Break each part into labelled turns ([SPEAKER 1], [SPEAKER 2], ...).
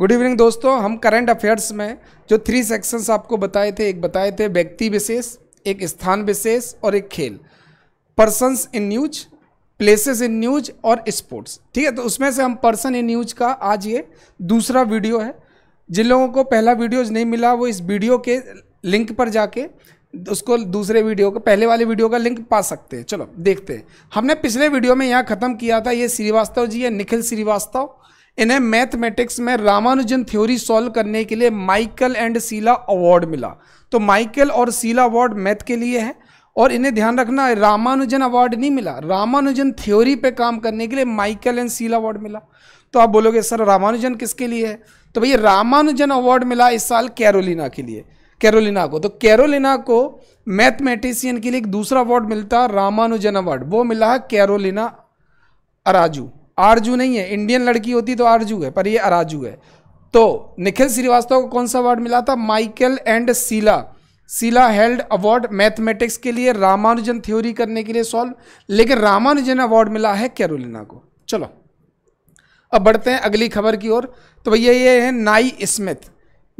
[SPEAKER 1] good evening दोस्तों हम current affairs में जो थ्री सेक्शंस आपको बताए थे एक बताए थे व्यक्ति विशेष एक स्थान विशेष और एक खेल persons in news places in news और स्पोर्ट्स ठीक है तो उसमें से हम पर्सन इन न्यूज का आज ये दूसरा वीडियो है जिन लोगों को पहला वीडियो नहीं मिला वो इस वीडियो के लिंक पर जाके उसको दूसरे वीडियो का पहले वाले वीडियो का लिंक पा सकते हैं चलो देखते हैं हमने पिछले वीडियो में यहाँ ख़त्म किया था ये श्रीवास्तव जी है निखिल श्रीवास्तव इन्हें मैथमेटिक्स में रामानुजन थ्योरी सॉल्व करने के लिए माइकल एंड सीला अवार्ड मिला तो माइकल और सीला अवार्ड मैथ के लिए है और इन्हें ध्यान रखना रामानुजन अवार्ड नहीं मिला रामानुजन थ्योरी पे काम करने के लिए माइकल एंड सीला अवार्ड मिला तो आप बोलोगे सर रामानुजन किसके लिए है तो भैया रामानुजन अवार्ड मिला इस साल कैरोलिना के लिए कैरोलिना को तो कैरोलिना को मैथमेटिशियन के लिए एक दूसरा अवार्ड मिलता रामानुजन अवार्ड वो मिला है कैरोलिना अराजू आरजू नहीं है इंडियन लड़की होती तो आरजू है पर ये अराजू है तो निखिल श्रीवास्तव को कौन सा अवार्ड मिला था माइकल एंड सीला सीला हेल्ड अवार्ड मैथमेटिक्स के लिए रामानुजन थ्योरी करने के लिए सॉल्व लेकिन रामानुजन अवार्ड मिला है कैरोलिना को चलो अब बढ़ते हैं अगली खबर की ओर तो भैया ये है नाई स्मिथ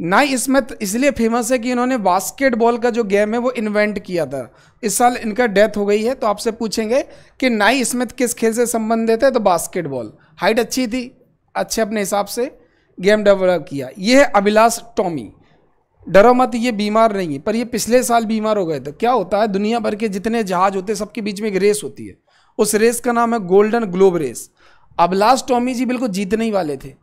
[SPEAKER 1] ना इसमें तो इसलिए फेमस है कि इन्होंने बास्केटबॉल का जो गेम है वो इन्वेंट किया था इस साल इनका डेथ हो गई है तो आपसे पूछेंगे कि नाई स्मिथ तो किस खेल से संबंधित है तो बास्केटबॉल हाइट अच्छी थी अच्छे अपने हिसाब से गेम डेवलप किया ये है अभिलाष टॉमी डरो मत ये बीमार नहीं है पर ये पिछले साल बीमार हो गए थे क्या होता है दुनिया भर के जितने जहाज होते हैं सबके बीच में एक रेस होती है उस रेस का नाम है golden globe race Abhilash Tomy ji बिल्कुल जीतने ही वाले थे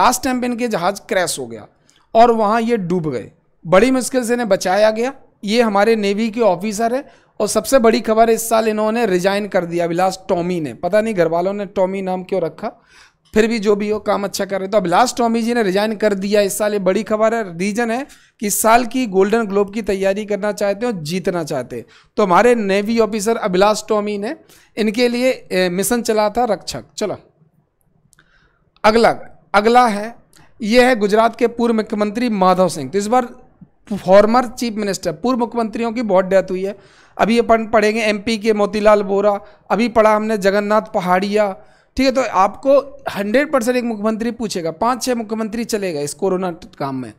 [SPEAKER 1] लास्ट टाइम पर इनके जहाज क्रैश हो गया और वहाँ ये डूब गए बड़ी मुश्किल से इन्हें बचाया गया ये हमारे नेवी के ऑफिसर है और सबसे बड़ी खबर इस साल इन्होंने रिजाइन कर दिया अभिलाष टॉमी ने पता नहीं घर वालों ने टॉमी नाम क्यों रखा फिर भी जो भी हो काम अच्छा कर रहे तो अभिलाष टॉमी जी ने रिजाइन कर दिया इस साल ये बड़ी खबर है रीजन है कि इस साल की गोल्डन ग्लोब की तैयारी करना चाहते हैं और जीतना चाहते हैं तो हमारे नेवी ऑफिसर अभिलाष टॉमी ने इनके लिए मिशन चला था रक्षक चलो अगला अगला है ये है गुजरात के पूर्व मुख्यमंत्री माधव सिंह तो इस बार फॉर्मर चीफ मिनिस्टर पूर्व मुख्यमंत्रियों की बहुत डेथ हुई है अभी अपन पढ़ेंगे एमपी के मोतीलाल वोरा अभी पढ़ा हमने जगन्नाथ पहाड़िया ठीक है तो आपको हंड्रेड परसेंट एक मुख्यमंत्री पूछेगा पाँच छः मुख्यमंत्री चले गए इस कोरोना काम में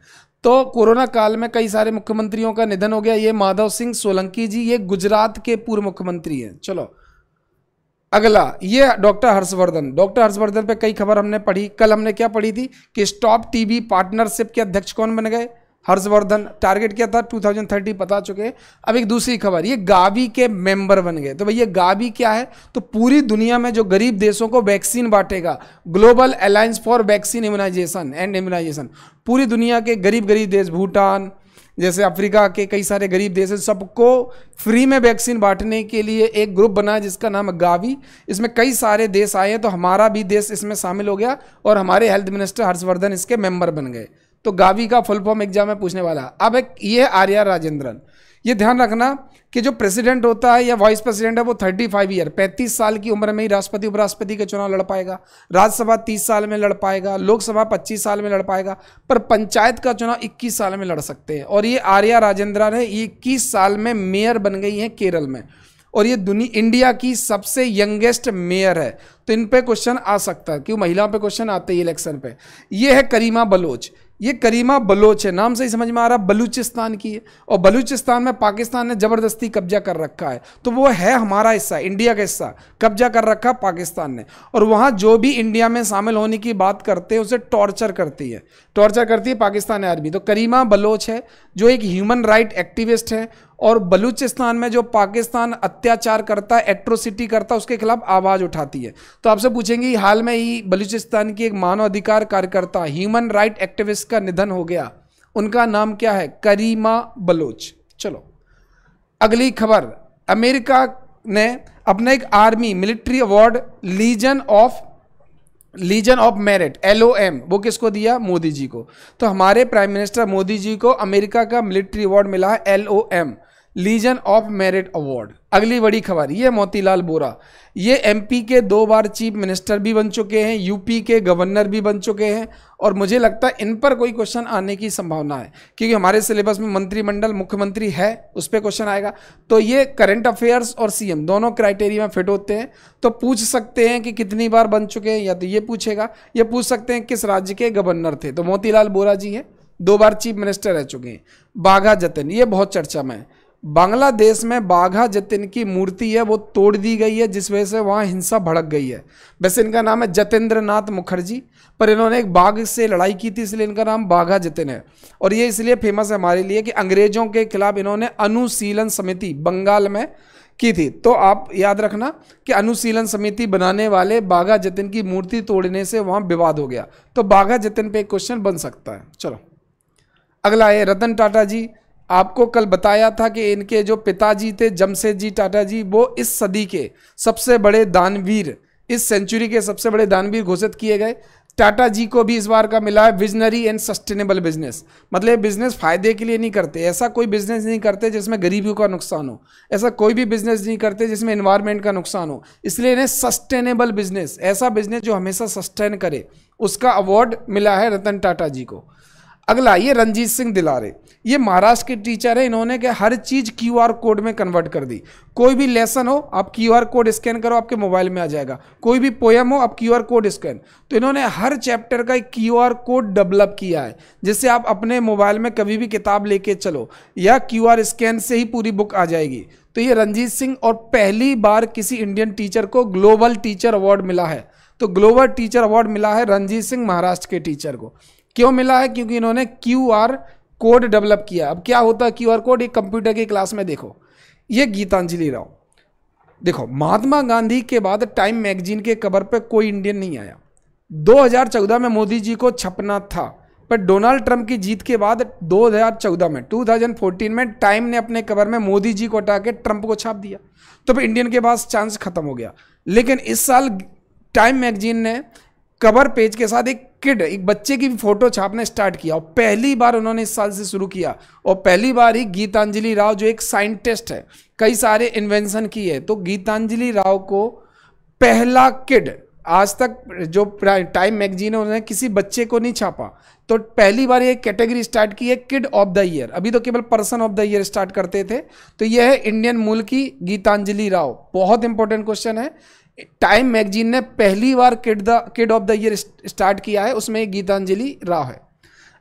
[SPEAKER 1] तो कोरोना काल में कई सारे मुख्यमंत्रियों का निधन हो गया ये माधव सिंह सोलंकी जी ये गुजरात के पूर्व मुख्यमंत्री हैं चलो अगला ये डॉक्टर हर्षवर्धन डॉक्टर हर्षवर्धन पे कई खबर हमने पढ़ी कल हमने क्या पढ़ी थी कि स्टॉप टीवी पार्टनरशिप के अध्यक्ष कौन बन गए हर्षवर्धन टारगेट क्या था 2030 बता चुके अब एक दूसरी खबर ये गावी के मेंबर बन गए तो भैया गावी क्या है तो पूरी दुनिया में जो गरीब देशों को वैक्सीन बांटेगा global alliance for vaccine immunisation and immunisation पूरी दुनिया के गरीब गरीब देश भूटान जैसे अफ्रीका के कई सारे गरीब देश हैं सबको फ्री में वैक्सीन बांटने के लिए एक ग्रुप बना जिसका नाम गावी इसमें कई सारे देश आए हैं तो हमारा भी देश इसमें शामिल हो गया और हमारे हेल्थ मिनिस्टर हर्षवर्धन इसके मेंबर बन गए तो गावी का फुल फॉर्म एग्जाम में पूछने वाला अब एक ये आर्या राजेंद्रन ये ध्यान रखना कि जो प्रेसिडेंट होता है या वाइस प्रेसिडेंट है वो थर्टी फाइव ईयर पैंतीस साल की उम्र में ही राष्ट्रपति उपराष्ट्रपति के चुनाव लड़ पाएगा राज्यसभा तीस साल में लड़ पाएगा लोकसभा पच्चीस साल में लड़ पाएगा पर पंचायत का चुनाव इक्कीस साल में लड़ सकते हैं और ये आर्या राजेंद्रा ने ये इक्कीस साल में मेयर बन गई हैं केरल में और ये दुनिया इंडिया की सबसे यंगेस्ट मेयर है तो इन पे क्वेश्चन आ सकता है क्यों महिलाओं पे क्वेश्चन आते ही इलेक्शन पे ये है करीमा बलोच ये करीमा बलोच है नाम से ही समझ में आ रहा है बलूचिस्तान की है और बलूचिस्तान में पाकिस्तान ने ज़बरदस्ती कब्जा कर रखा है तो वो है हमारा हिस्सा इंडिया का हिस्सा कब्जा कर रखा पाकिस्तान ने और वहाँ जो भी इंडिया में शामिल होने की बात करते हैं उसे टॉर्चर करती है टॉर्चर करती है पाकिस्तानी आर्मी तो करीमा बलोच है जो एक ह्यूमन राइट एक्टिविस्ट है और बलूचिस्तान में जो पाकिस्तान अत्याचार करता है एट्रोसिटी करता है उसके खिलाफ आवाज़ उठाती है तो आपसे पूछेंगे हाल में ही बलूचिस्तान की एक मानवाधिकार कार्यकर्ता ह्यूमन राइट एक्टिविस्ट का निधन हो गया उनका नाम क्या है करीमा बलोच चलो अगली खबर अमेरिका ने अपना एक army military award legion of legion of merit L O M वो किसको दिया मोदी जी को तो हमारे प्राइम मिनिस्टर मोदी जी को अमेरिका का मिलिट्री अवार्ड मिला है L O M legion of merit award अगली बड़ी खबर ये मोतीलाल बोरा ये एमपी के दो बार चीफ मिनिस्टर भी बन चुके हैं यूपी के गवर्नर भी बन चुके हैं और मुझे लगता है इन पर कोई क्वेश्चन आने की संभावना है क्योंकि हमारे सिलेबस में मंत्रिमंडल मुख्यमंत्री है उस पर क्वेश्चन आएगा तो ये करंट अफेयर्स और सीएम दोनों क्राइटेरिया में फिट होते हैं तो पूछ सकते हैं कि कितनी बार बन चुके हैं या तो ये पूछेगा या पूछ सकते हैं किस राज्य के गवर्नर थे तो मोतीलाल बोरा जी हैं दो बार चीफ मिनिस्टर रह चुके हैं बाघा जतन ये बहुत चर्चा में है बांग्लादेश में बाघा जतिन की मूर्ति है वो तोड़ दी गई है जिस वजह से वहाँ हिंसा भड़क गई है वैसे इनका नाम है जतेंद्र नाथ मुखर्जी पर इन्होंने एक बाघ से लड़ाई की थी इसलिए इनका नाम बाघा जतिन है और ये इसलिए फेमस है हमारे लिए कि अंग्रेजों के खिलाफ इन्होंने अनुशीलन समिति बंगाल में की थी तो आप याद रखना कि अनुशीलन समिति बनाने वाले बाघा जतिन की मूर्ति तोड़ने से वहाँ विवाद हो गया तो बाघा जतिन पे एक क्वेश्चन बन सकता है चलो अगला है रतन टाटा जी आपको कल बताया था कि इनके जो पिताजी थे जमशेद जी टाटा जी वो इस सदी के सबसे बड़े दानवीर इस सेंचुरी के सबसे बड़े दानवीर घोषित किए गए टाटा जी को भी इस बार का मिला है विजनरी एंड सस्टेनेबल बिजनेस मतलब बिजनेस फायदे के लिए नहीं करते ऐसा कोई बिजनेस नहीं करते जिसमें गरीबियों का नुकसान हो ऐसा कोई भी बिजनेस नहीं करते जिसमें इन्वायरमेंट का नुकसान हो इसलिए इन्हें सस्टेनेबल बिजनेस ऐसा बिजनेस जो हमेशा सस्टेन करे उसका अवार्ड मिला है रतन टाटा जी को अगला ये रंजीत सिंह दिलारे ये महाराष्ट्र के टीचर हैं इन्होंने क्या हर चीज़ क्यूआर कोड में कन्वर्ट कर दी कोई भी लेसन हो आप क्यूआर कोड स्कैन करो आपके मोबाइल में आ जाएगा कोई भी पोएम हो आप क्यूआर कोड स्कैन तो इन्होंने हर चैप्टर का एक क्यूआर कोड डेवलप किया है जिससे आप अपने मोबाइल में कभी भी किताब लेके चलो या क्यू स्कैन से ही पूरी बुक आ जाएगी तो ये रंजीत सिंह और पहली बार किसी इंडियन टीचर को ग्लोबल टीचर अवार्ड मिला है तो ग्लोबल टीचर अवार्ड मिला है रंजीत सिंह महाराष्ट्र के टीचर को क्यों मिला है क्योंकि इन्होंने क्यू आर कोड डेवलप किया अब क्या होता है क्यू आर कोड एक कंप्यूटर की क्लास में देखो ये गीतांजलि राव देखो महात्मा गांधी के बाद टाइम मैगजीन के कवर पर कोई इंडियन नहीं आया 2014 में मोदी जी को छपना था पर डोनाल्ड ट्रंप की जीत के बाद 2014 में 2014 में टाइम ने अपने कवर में मोदी जी को हटा के ट्रंप को छाप दिया तो फिर इंडियन के पास चांस खत्म हो गया लेकिन इस साल टाइम मैगजीन ने कवर पेज के साथ एक किड एक बच्चे की फोटो छापने स्टार्ट किया और पहली बार उन्होंने इस साल से शुरू किया और पहली बार ही गीतांजलि राव जो एक साइंटिस्ट है कई सारे इन्वेंशन किए तो गीतांजलि राव को पहला किड आज तक जो टाइम मैगजीन है उन्होंने किसी बच्चे को नहीं छापा तो पहली बार ये कैटेगरी स्टार्ट की है किड ऑफ द ईयर अभी तो केवल person of the year start करते थे तो यह है इंडियन मूल की गीतांजलि राव बहुत इंपॉर्टेंट क्वेश्चन है टाइम मैगजीन ने पहली बार kid the kid of the year start किया है उसमें गीतांजलि राव है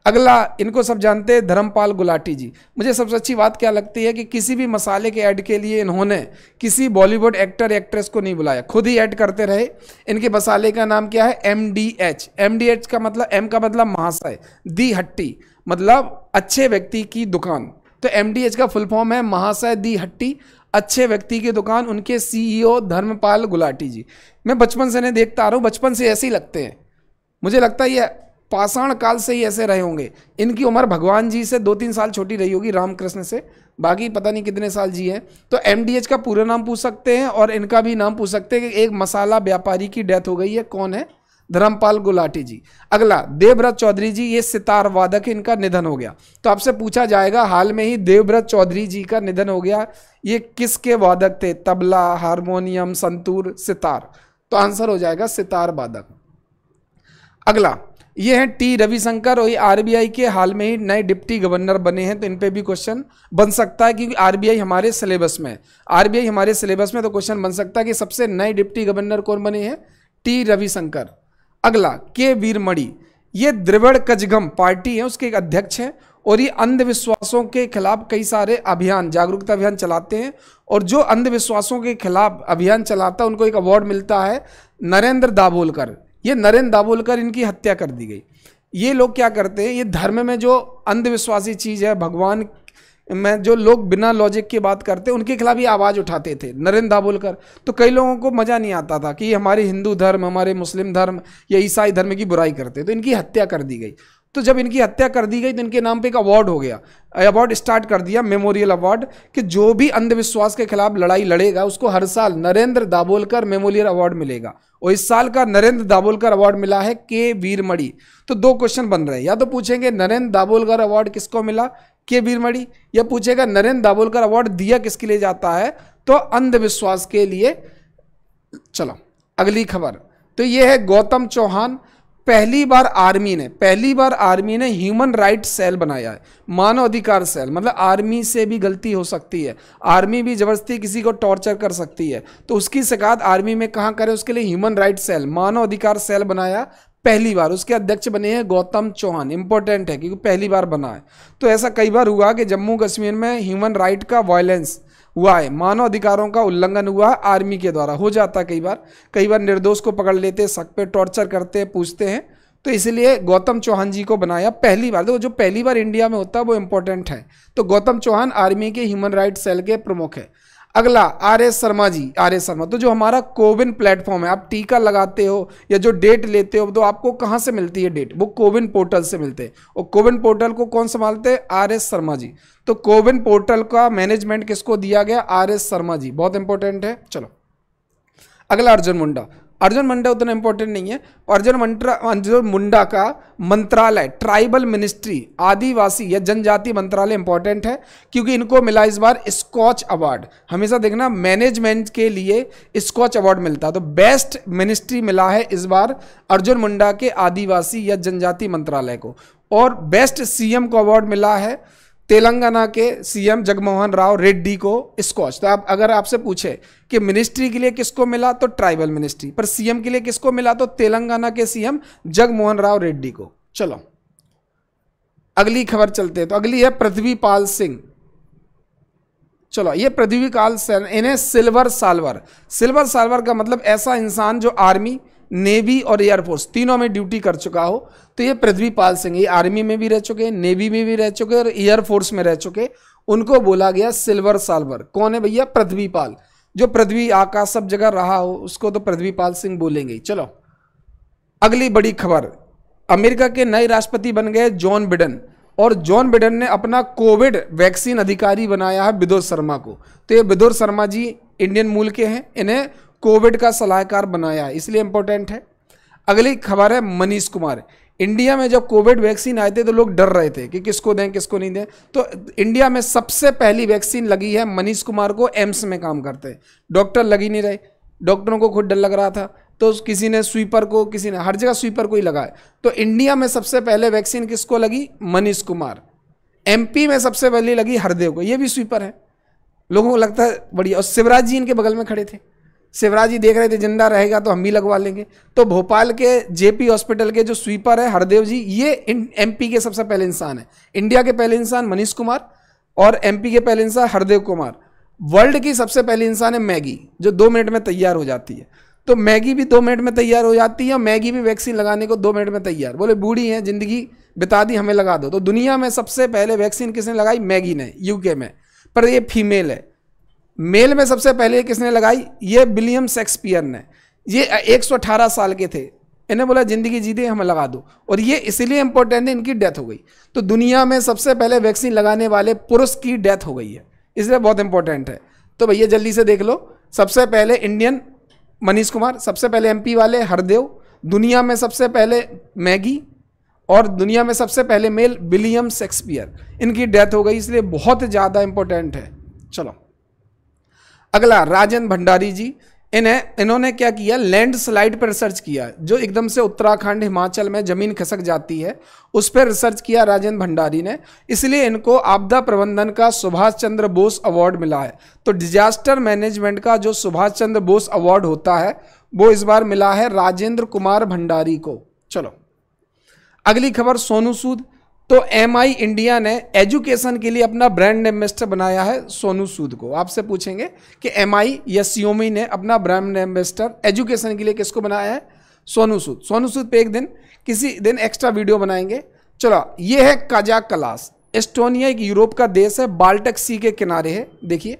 [SPEAKER 1] अगला इनको सब जानते हैं धर्मपाल गुलाटी जी मुझे सबसे अच्छी बात क्या लगती है कि किसी भी मसाले के ऐड के लिए इन्होंने किसी बॉलीवुड एक्टर एक्ट्रेस को नहीं बुलाया खुद ही ऐड करते रहे इनके मसाले का नाम क्या है M D H M D H का मतलब एम का मतलब महाशय दी हट्टी मतलब अच्छे व्यक्ति की दुकान तो एम डी एच का फुल फॉर्म है महाशय दी हट्टी अच्छे व्यक्ति की दुकान उनके सीईओ e धर्मपाल गुलाटी जी मैं बचपन से नहीं देखता आ रहा हूँ बचपन से ऐसे ही लगते हैं मुझे लगता है ये पाषाण काल से ही ऐसे रहे होंगे इनकी उम्र भगवान जी से दो तीन साल छोटी रही होगी रामकृष्ण से बाकी पता नहीं कितने साल जी हैं तो एम का पूरा नाम पूछ सकते हैं और इनका भी नाम पूछ सकते हैं कि एक मसाला व्यापारी की डेथ हो गई है कौन है धर्मपाल गुलाटी जी अगला देवव्रत चौधरी जी ये सितार वादक इनका निधन हो गया तो आपसे पूछा जाएगा हाल में ही देवव्रत चौधरी जी का निधन हो गया ये किसके वादक थे तबला हारमोनियम संतूर सितार तो आंसर हो जाएगा सितार वादक अगला ये है टी रविशंकर और ये आरबीआई के हाल में ही नए डिप्टी गवर्नर बने हैं तो इन पे भी क्वेश्चन बन सकता है क्योंकि आरबीआई हमारे सिलेबस में आरबीआई हमारे सिलेबस में तो क्वेश्चन बन सकता है कि सबसे नए डिप्टी गवर्नर कौन बने हैं टी रविशंकर अगला के वीरमणि ये द्रविड़ कजगम पार्टी है उसके एक अध्यक्ष हैं और ये अंधविश्वासों के खिलाफ कई सारे अभियान जागरूकता अभियान चलाते हैं और जो अंधविश्वासों के खिलाफ अभियान चलाता है उनको एक अवार्ड मिलता है नरेंद्र दाभोलकर ये नरेंद्र दाभोलकर इनकी हत्या कर दी गई ये लोग क्या करते हैं ये धर्म में जो अंधविश्वासी चीज़ है भगवान मैं जो लोग बिना लॉजिक की बात करते उनके खिलाफ ही आवाज़ उठाते थे नरेंद्र दाबोलकर तो कई लोगों को मज़ा नहीं आता था कि हमारे हिंदू धर्म हमारे मुस्लिम धर्म या ईसाई धर्म की बुराई करते तो इनकी हत्या कर दी गई तो जब इनकी हत्या कर दी गई तो इनके नाम पे एक अवार्ड हो गया अवार्ड स्टार्ट कर दिया मेमोरियल अवार्ड कि जो भी अंधविश्वास के खिलाफ लड़ाई लड़ेगा उसको हर साल नरेंद्र दाबोलकर मेमोरियल अवार्ड मिलेगा और इस साल का नरेंद्र दाबोलकर अवार्ड मिला है के वीरमणि तो दो क्वेश्चन बन रहे हैं या तो पूछेंगे नरेंद्र दाबोलकर अवार्ड किसको मिला के भीरमड़ी या पूछेगा नरेंद्र दाबोलकर अवार्ड दिया किसके लिए जाता है तो अंधविश्वास के लिए चलो अगली खबर तो ये है गौतम चौहान पहली बार आर्मी ने पहली बार आर्मी ने ह्यूमन राइट सेल बनाया है मानव अधिकार सेल मतलब आर्मी से भी गलती हो सकती है आर्मी भी जबरदस्ती किसी को टॉर्चर कर सकती है तो उसकी शिकायत आर्मी में कहाँ करें उसके लिए ह्यूमन राइट सेल मानव अधिकार सेल बनाया पहली बार उसके अध्यक्ष बने हैं गौतम चौहान इंपॉर्टेंट है क्योंकि पहली बार बना है तो ऐसा कई बार हुआ कि जम्मू कश्मीर में ह्यूमन राइट का वायलेंस हुआ है मानव अधिकारों का उल्लंघन हुआ है आर्मी के द्वारा हो जाता है कई बार कई बार निर्दोष को पकड़ लेते शक पे टॉर्चर करते हैं पूछते हैं तो इसलिए गौतम चौहान जी को बनाया पहली बार देखो जो पहली बार इंडिया में होता है वो इंपॉर्टेंट है तो गौतम चौहान आर्मी के ह्यूमन राइट सेल के प्रमुख है अगला R S Sharma ji R S Sharma तो जो हमारा कोविन प्लेटफॉर्म है आप टीका लगाते हो या जो डेट लेते हो तो आपको कहाँ से मिलती है डेट वो कोविन पोर्टल से मिलते हैं और कोविन पोर्टल को कौन संभालते हैं आर एस शर्मा जी तो कोविन पोर्टल का मैनेजमेंट किसको दिया गया आर एस शर्मा जी बहुत इंपॉर्टेंट है चलो अगला अर्जुन मुंडा अर्जुन मुंडा उतना इंपॉर्टेंट नहीं है अर्जुन मंत्रा अर्जुन मुंडा का मंत्रालय ट्राइबल मिनिस्ट्री आदिवासी या जनजाति मंत्रालय इंपॉर्टेंट है क्योंकि इनको मिला इस बार स्कॉच अवार्ड हमेशा देखना मैनेजमेंट के लिए स्कॉच अवार्ड मिलता है तो बेस्ट मिनिस्ट्री मिला है इस बार अर्जुन मुंडा के आदिवासी या जनजाति मंत्रालय को और बेस्ट सीएम को अवार्ड मिला है तेलंगाना के सीएम जगमोहन राव रेड्डी को स्कॉच तो आप अगर आपसे पूछे कि मिनिस्ट्री के लिए किसको मिला तो ट्राइबल मिनिस्ट्री पर सीएम के लिए किसको मिला तो तेलंगाना के सीएम जगमोहन राव रेड्डी को चलो अगली खबर चलते हैं तो अगली है पृथ्वी पाल सिंह चलो ये पृथ्वी पाल इन्हें सिल्वर सालवर सिल्वर सालवर का मतलब ऐसा इंसान जो आर्मी नेवी और एयरफोर्स तीनों में ड्यूटी कर चुका हो तो ये पृथ्वी पाल सिंह ये आर्मी में भी रह चुके हैं नेवी में भी रह चुके और एयरफोर्स में रह चुके उनको बोला गया सिल्वर साल्वर कौन है भैया पृथ्वी पाल जो पृथ्वी आकाश सब जगह रहा हो उसको तो पृथ्वी पाल सिंह बोलेंगे चलो अगली बड़ी खबर अमेरिका के नए राष्ट्रपति बन गए जॉन बिडन और जॉन बिडन ने अपना कोविड वैक्सीन अधिकारी बनाया है विदुर शर्मा को तो ये विदुर शर्मा जी इंडियन मूल के हैं इन्हें कोविड का सलाहकार बनाया है इसलिए इंपॉर्टेंट है अगली खबर है मनीष कुमार इंडिया में जब कोविड वैक्सीन आए थे तो लोग डर रहे थे कि किसको दें किसको नहीं दें तो इंडिया में सबसे पहली वैक्सीन लगी है मनीष कुमार को एम्स में काम करते डॉक्टर लग ही नहीं रहे डॉक्टरों को खुद डर लग रहा था तो किसी ने स्वीपर को किसी ने हर जगह स्वीपर को ही लगाया तो इंडिया में सबसे पहले वैक्सीन किसको लगी मनीष कुमार एमपी में सबसे पहले लगी हरदेव को ये भी स्वीपर है लोगों को लगता है बढ़िया और शिवराज जी इनके बगल में खड़े थे शिवराज जी देख रहे थे जिंदा रहेगा तो हम भी लगवा लेंगे तो भोपाल के जेपी हॉस्पिटल के जो स्वीपर है हरदेव जी ये एम के सबसे पहले इंसान है इंडिया के पहले इंसान मनीष कुमार और एम के पहले इंसान हरदेव कुमार वर्ल्ड की सबसे पहले इंसान है मैगी जो दो मिनट में तैयार हो जाती है तो मैगी भी दो मिनट में तैयार हो जाती है और मैगी भी वैक्सीन लगाने को दो मिनट में तैयार बोले बूढ़ी है ज़िंदगी बिता दी हमें लगा दो तो दुनिया में सबसे पहले वैक्सीन किसने लगाई मैगी ने यूके में पर ये फीमेल है मेल में सबसे पहले किसने लगाई ये विलियम शेक्सपियर ने ये 118 साल के थे इन्हें बोला ज़िंदगी जी दे हमें लगा दो और ये इसलिए इंपॉर्टेंट है इनकी डेथ हो गई तो दुनिया में सबसे पहले वैक्सीन लगाने वाले पुरुष की डेथ हो गई है इसलिए बहुत इंपॉर्टेंट है तो भैया जल्दी से देख लो सबसे पहले इंडियन मनीष कुमार सबसे पहले एम वाले हरदेव दुनिया में सबसे पहले मैगी और दुनिया में सबसे पहले मेल विलियम शेक्सपियर इनकी डेथ हो गई इसलिए बहुत ज़्यादा इंपॉर्टेंट है चलो अगला राजन भंडारी जी इन्हें इन्होंने क्या किया लैंडस्लाइड पर रिसर्च किया जो एकदम से उत्तराखंड हिमाचल में जमीन खसक जाती है उस पर रिसर्च किया राजेंद्र भंडारी ने इसलिए इनको आपदा प्रबंधन का सुभाष चंद्र बोस अवार्ड मिला है तो डिजास्टर मैनेजमेंट का जो सुभाष चंद्र बोस अवार्ड होता है वो इस बार मिला है राजेंद्र कुमार भंडारी को चलो अगली खबर सोनू सूद तो एम आई इंडिया ने एजुकेशन के लिए अपना ब्रांड एम्बेसडर बनाया है सोनू सूद को आपसे पूछेंगे कि एम आई या सीओमी ने अपना ब्रांड एम्बेसडर एजुकेशन के लिए किसको बनाया है सोनू सूद सोनू सूद पे एक दिन किसी दिन एक्स्ट्रा वीडियो बनाएंगे चलो ये है काजा कलास एस्टोनिया एक यूरोप का देश है बाल्टक सी के किनारे है देखिए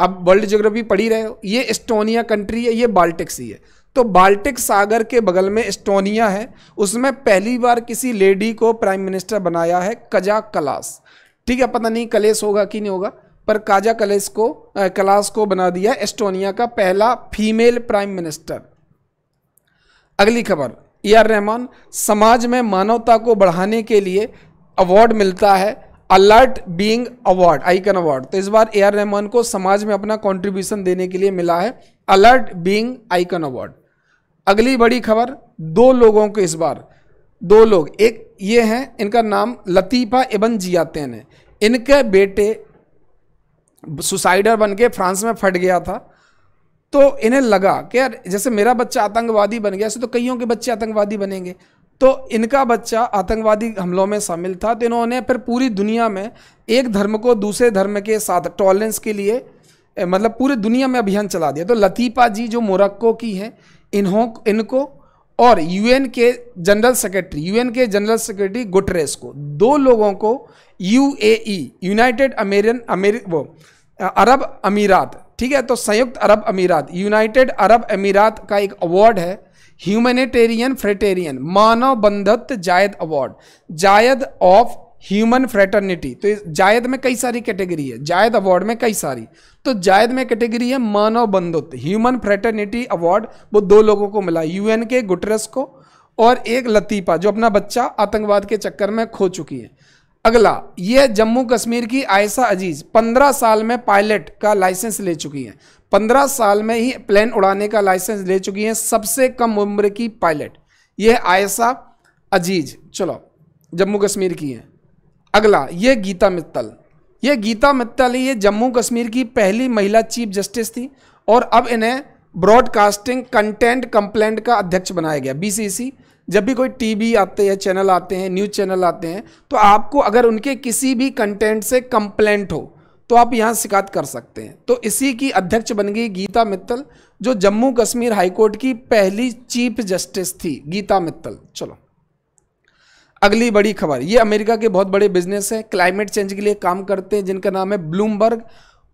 [SPEAKER 1] आप वर्ल्ड जोग्राफी पढ़ी रहे हो ये एस्टोनिया कंट्री है ये बाल्टक सी है तो बाल्टिक सागर के बगल में एस्टोनिया है उसमें पहली बार किसी लेडी को प्राइम मिनिस्टर बनाया है कजा कलास ठीक है पता नहीं कलेस होगा कि नहीं होगा पर काजा कलेस को कलास को बना दिया एस्टोनिया का पहला फीमेल प्राइम मिनिस्टर अगली खबर ए आर रहमान समाज में मानवता को बढ़ाने के लिए अवार्ड मिलता है alert being award icon award तो इस बार ए आर रहमान को समाज में अपना कंट्रीब्यूशन देने के लिए मिला है अलर्ट बीइंग आइकन अवार्ड अगली बड़ी खबर दो लोगों को इस बार दो लोग एक ये हैं इनका नाम लतीफ़ा इबन जियातेन है इनके बेटे सुसाइडर बन के फ्रांस में फट गया था तो इन्हें लगा कि यार जैसे मेरा बच्चा आतंकवादी बन गया ऐसे तो कईयों के बच्चे आतंकवादी बनेंगे तो इनका बच्चा आतंकवादी हमलों में शामिल था तो इन्होंने फिर पूरी दुनिया में एक धर्म को दूसरे धर्म के साथ टॉलरेंस के लिए मतलब पूरी दुनिया में अभियान चला दिया तो लतीफ़ा जी जो मोरक्को की हैं इन्हों इनको और यूएन के जनरल सेक्रेटरी यूएन के जनरल सेक्रेटरी गुटरेस को दो लोगों को यूएई यूनाइटेड अमेरियन अमेरिक वो अरब अमीरात ठीक है तो संयुक्त अरब अमीरात यूनाइटेड अरब अमीरात का एक अवार्ड है ह्यूमैनिटेरियन फ्रेटेरियन मानव बंधत जायद अवार्ड जायद ऑफ ह्यूमन फ्रेटर्निटी तो जायद में कई सारी कैटेगरी है जायद अवार्ड में कई सारी तो जायद में कैटेगरी है मानव बंधुत्व ह्यूमन फ्रेटर्निटी अवार्ड वो दो लोगों को मिला यूएन के गुटरस को और एक लतीफ़ा जो अपना बच्चा आतंकवाद के चक्कर में खो चुकी है अगला ये जम्मू कश्मीर की आयसा अजीज पंद्रह साल में पायलट का लाइसेंस ले चुकी हैं पंद्रह साल में ही प्लेन उड़ाने का लाइसेंस ले चुकी हैं सबसे कम उम्र की पायलट यह आयसा अजीज चलो जम्मू कश्मीर की है अगला ये गीता मित्तल ये गीता मित्तल ये जम्मू कश्मीर की पहली महिला चीफ जस्टिस थी और अब इन्हें ब्रॉडकास्टिंग कंटेंट कंप्लेंट का अध्यक्ष बनाया गया बीसीसी जब भी कोई टीवी आते हैं चैनल आते हैं न्यूज़ चैनल आते हैं तो आपको अगर उनके किसी भी कंटेंट से कंप्लेंट हो तो आप यहाँ शिकायत कर सकते हैं तो इसी की अध्यक्ष बन गई गीता मित्तल जो जम्मू कश्मीर हाईकोर्ट की पहली चीफ जस्टिस थी गीता मित्तल चलो अगली बड़ी खबर ये अमेरिका के बहुत बड़े बिजनेस हैं क्लाइमेट चेंज के लिए काम करते हैं जिनका नाम है ब्लूमबर्ग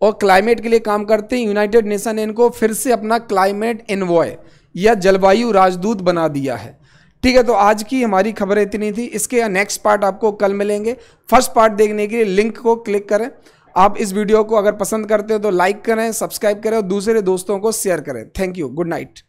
[SPEAKER 1] और क्लाइमेट के लिए काम करते हैं यूनाइटेड नेशन ने इनको फिर से अपना क्लाइमेट इन्वॉय या जलवायु राजदूत बना दिया है ठीक है तो आज की हमारी खबर इतनी थी इसके नेक्स्ट पार्ट आपको कल मिलेंगे फर्स्ट पार्ट देखने के लिए लिंक को क्लिक करें आप इस वीडियो को अगर पसंद करते हो तो लाइक करें सब्सक्राइब करें और दूसरे दोस्तों को शेयर करें थैंक यू गुड नाइट